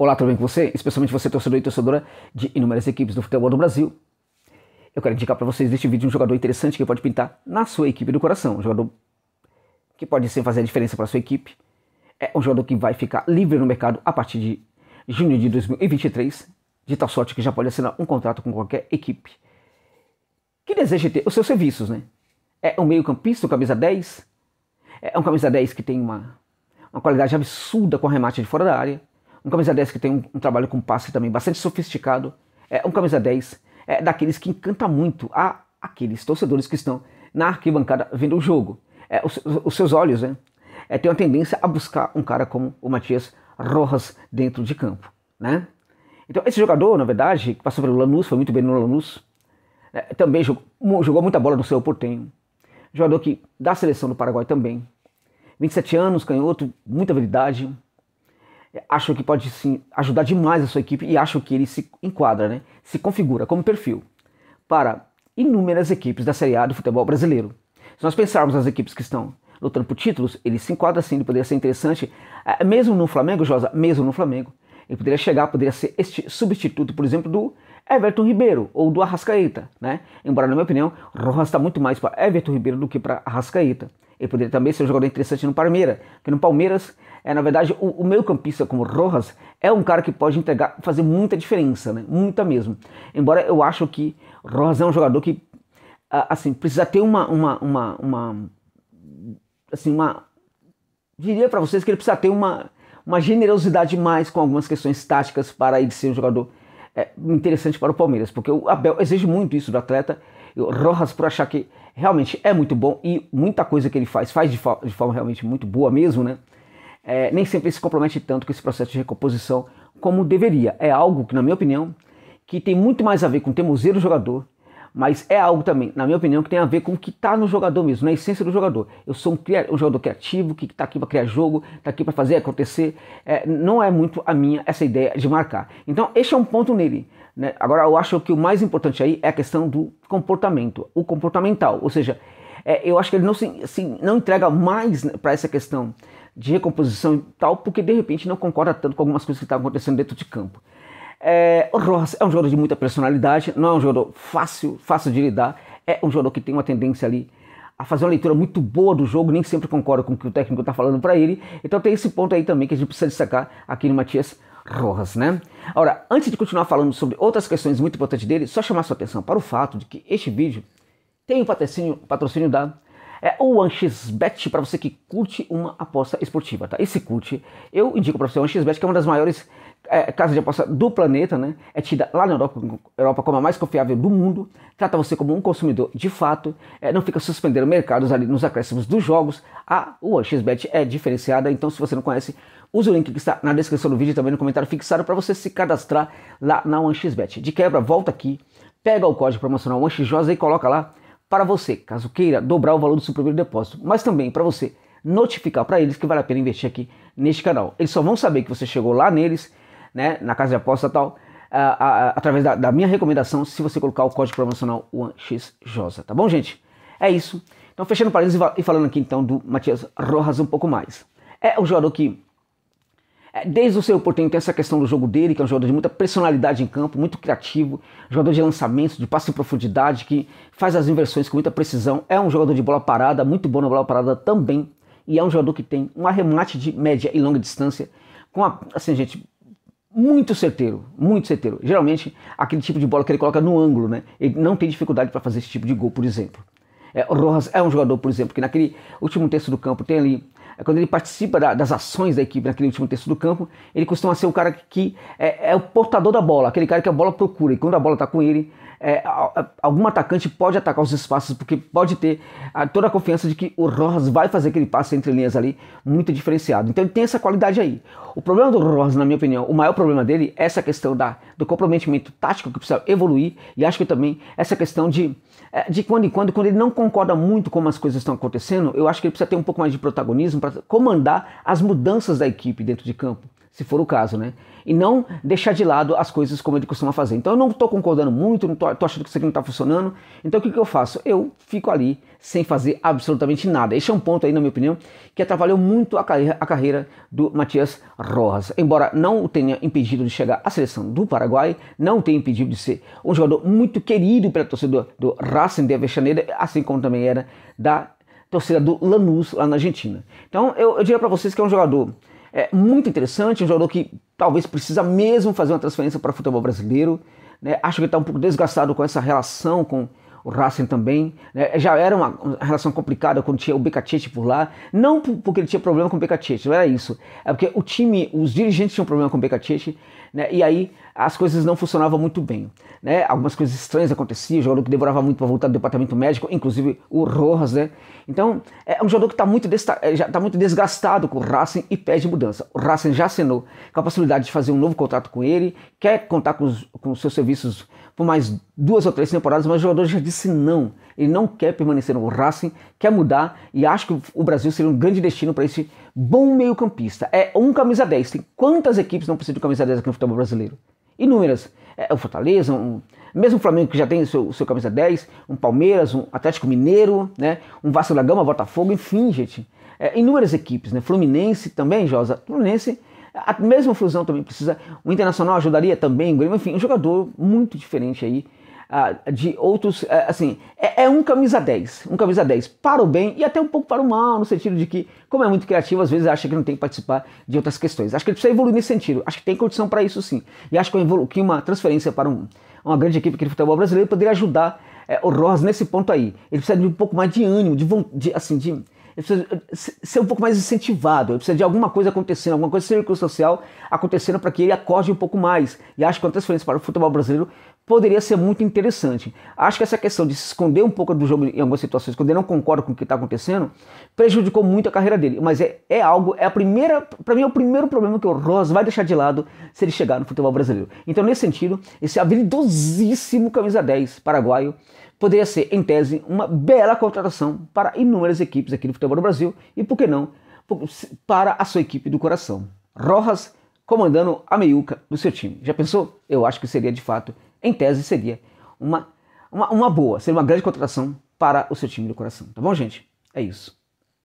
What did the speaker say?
Olá, tudo bem com você? Especialmente você, torcedor e torcedora de inúmeras equipes do futebol do Brasil. Eu quero indicar para vocês neste vídeo um jogador interessante que pode pintar na sua equipe do coração. Um jogador que pode sim fazer a diferença para a sua equipe. É um jogador que vai ficar livre no mercado a partir de junho de 2023, de tal sorte que já pode assinar um contrato com qualquer equipe que deseja ter os seus serviços, né? É um meio-campista, um camisa 10. É um camisa 10 que tem uma, uma qualidade absurda com arremate de fora da área um camisa 10 que tem um, um trabalho com passe também bastante sofisticado. É um camisa 10 é daqueles que encanta muito a aqueles torcedores que estão na arquibancada vendo o jogo. É, os, os, seus olhos né, é, têm uma tendência a buscar um cara como o Matias Rojas dentro de campo. Né? Então, esse jogador, na verdade, que passou pelo Lanús, foi muito bem no Lanús, é, também jogou, jogou, muita bola no seu Portenho. Jogador que da seleção do Paraguai também. 27 anos, canhoto, muita habilidade, acho que pode sim ajudar demais a sua equipe e acho que ele se enquadra, né? se configura como perfil para inúmeras equipes da Série A do futebol brasileiro. Se nós pensarmos nas equipes que estão lutando por títulos, ele se enquadra sim, ele poderia ser interessante, é, mesmo no Flamengo, Josa, mesmo no Flamengo. Ele poderia chegar, poderia ser este substituto, por exemplo, do Everton Ribeiro ou do Arrascaeta, né? Embora, na minha opinião, Rojas está muito mais para Everton Ribeiro do que para Arrascaeta. Ele poderia também ser um jogador interessante no Palmeiras, porque no Palmeiras, é, na verdade, o, o meio-campista como Rojas é um cara que pode entregar, fazer muita diferença, né? muita mesmo. Embora eu acho que Rojas é um jogador que, assim, precisa ter uma, uma, uma, uma assim, uma diria para vocês que ele precisa ter uma, uma generosidade mais com algumas questões táticas para ele ser um jogador é, interessante para o Palmeiras, porque o Abel exige muito isso do atleta Rojas por achar que realmente é muito bom e muita coisa que ele faz, faz de, fa de forma realmente muito boa mesmo, né? É, nem sempre se compromete tanto com esse processo de recomposição como deveria. É algo que, na minha opinião, que tem muito mais a ver com o teimosia do jogador, mas é algo também, na minha opinião, que tem a ver com o que está no jogador mesmo, na essência do jogador. Eu sou um, um jogador criativo, que está aqui para criar jogo, está aqui para fazer acontecer. É, não é muito a minha essa ideia de marcar. Então, este é um ponto nele. Né? Agora, eu acho que o mais importante aí é a questão do comportamento, o comportamental, ou seja, é, eu acho que ele não, se, não entrega mais para essa questão de recomposição e tal, porque de repente não concorda tanto com algumas coisas que estão acontecendo dentro de campo. É, o Rojas é um jogador de muita personalidade, não é um jogador fácil, fácil de lidar, é um jogador que tem uma tendência ali a fazer uma leitura muito boa do jogo, nem sempre concorda com o que o técnico está falando para ele. Então tem esse ponto aí também que a gente precisa destacar aqui no Matias Rojas, né? Agora, antes de continuar falando sobre outras questões muito importantes dele, só chamar sua atenção para o fato de que este vídeo tem o patrocínio, patrocínio da é o para você que curte uma aposta esportiva, tá? E se curte, eu indico para você o AnxesBet, que é uma das maiores é, casas de aposta do planeta, né? É tida lá na Europa, Europa como a mais confiável do mundo, trata você como um consumidor de fato, é, não fica suspendendo mercados ali nos acréscimos dos jogos. A o AnxesBet é diferenciada, então se você não conhece, Use o link que está na descrição do vídeo e também no comentário fixado para você se cadastrar lá na OneXBet. De quebra, volta aqui, pega o código promocional OneXJosa e coloca lá para você, caso queira dobrar o valor do seu primeiro depósito, mas também para você notificar para eles que vale a pena investir aqui neste canal. Eles só vão saber que você chegou lá neles, né, na casa de aposta tal, através da, da, minha recomendação, se você colocar o código promocional 1 tá bom, gente? É isso. Então, fechando o parênteses e falando aqui então do Matias Rojas um pouco mais. É o jogador que é, desde o seu Portenho tem essa questão do jogo dele, que é um jogador de muita personalidade em campo, muito criativo, jogador de lançamentos, de passe em profundidade, que faz as inversões com muita precisão. É um jogador de bola parada, muito bom na bola parada também. E é um jogador que tem um arremate de média e longa distância, com a, assim, gente, muito certeiro, muito certeiro. Geralmente, aquele tipo de bola que ele coloca no ângulo, né? Ele não tem dificuldade para fazer esse tipo de gol, por exemplo. É, Rojas é um jogador, por exemplo, que naquele último terço do campo tem ali é quando ele participa da, das ações da equipe naquele último terço do campo, ele costuma ser o cara que é, é o portador da bola, aquele cara que a bola procura. E quando a bola está com ele, é, algum atacante pode atacar os espaços, porque pode ter a, toda a confiança de que o Rojas vai fazer aquele passe entre linhas ali muito diferenciado. Então ele tem essa qualidade aí. O problema do Rojas, na minha opinião, o maior problema dele é essa questão da, do comprometimento tático que precisa evoluir e acho que também essa questão de, é, de quando em quando, quando ele não concorda muito com como as coisas estão acontecendo, eu acho que ele precisa ter um pouco mais de protagonismo para comandar as mudanças da equipe dentro de campo, se for o caso, né? E não deixar de lado as coisas como ele costuma fazer. Então eu não estou concordando muito, não estou achando que isso aqui não está funcionando. Então o que, que eu faço? Eu fico ali sem fazer absolutamente nada. Esse é um ponto aí, na minha opinião, que atrapalhou muito a carreira, a carreira do Matias Rojas. Embora não o tenha impedido de chegar à seleção do Paraguai, não o tenha impedido de ser um jogador muito querido pela torcida do, do Racing de Avechaneira, assim como também era da torcida do Lanús, lá na Argentina. Então eu, eu diria para vocês que é um jogador é, muito interessante, um jogador que talvez precisa mesmo fazer uma transferência para o futebol brasileiro. Né? Acho que ele está um pouco desgastado com essa relação com o Racing também. Né? Já era uma relação complicada quando tinha o Becatete por lá. Não porque ele tinha problema com o Becatete, não era isso. É porque o time, os dirigentes tinham problema com o Becatete, né? e aí as coisas não funcionavam muito bem. Né? Algumas coisas estranhas aconteciam, jogador que demorava muito para voltar do departamento médico, inclusive o Rojas. Né? Então, é um jogador que está muito, é, tá muito desgastado com o Racing e pede mudança. O Racing já assinou com a possibilidade de fazer um novo contrato com ele, quer contar com os, com os seus serviços por mais duas ou três temporadas, mas o jogador já disse não. Ele não quer permanecer no Racing, quer mudar e acha que o Brasil seria um grande destino para esse bom meio-campista. É um camisa 10. Tem quantas equipes não precisam de camisa 10 aqui no futebol brasileiro? Inúmeras. É o Fortaleza, um, mesmo o Flamengo que já tem o seu, seu, camisa 10, um Palmeiras, um Atlético Mineiro, né? um Vasco da Gama, Botafogo, enfim, gente. É, inúmeras equipes, né? Fluminense também, Josa. Fluminense a mesma fusão também precisa. O Internacional ajudaria também, o Grêmio, enfim, um jogador muito diferente aí ah, de outros. Eh, assim, é, é, um camisa 10, um camisa 10 para o bem e até um pouco para o mal, no sentido de que, como é muito criativo, às vezes acha que não tem que participar de outras questões. Acho que ele precisa evoluir nesse sentido, acho que tem condição para isso sim. E acho que uma transferência para um, uma grande equipe de futebol brasileiro poderia ajudar é, o Ross nesse ponto aí. Ele precisa de um pouco mais de ânimo, de, de assim, de preciso eh, ser um pouco mais incentivado, ele precisa de alguma coisa acontecendo, alguma coisa circunstancial acontecendo para que ele acorde um pouco mais. E acho que a transferência para o futebol brasileiro poderia ser muito interessante. Acho que essa questão de se esconder um pouco do jogo em algumas situações, quando ele não concorda com o que está acontecendo, prejudicou muito a carreira dele. Mas é, é algo, é a primeira, para mim é o primeiro problema que o Ross vai deixar de lado se ele chegar no futebol brasileiro. Então, nesse sentido, esse habilidosíssimo camisa 10 paraguaio poderia ser, em tese, uma bela contratação para inúmeras equipes aqui no futebol do Brasil e, por que não, para a sua equipe do coração. Rojas comandando a meiuca do seu time. Já pensou? Eu acho que seria, de fato, em tese, seria uma, uma, uma boa, seria uma grande contratação para o seu time do coração. Tá bom, gente? É isso.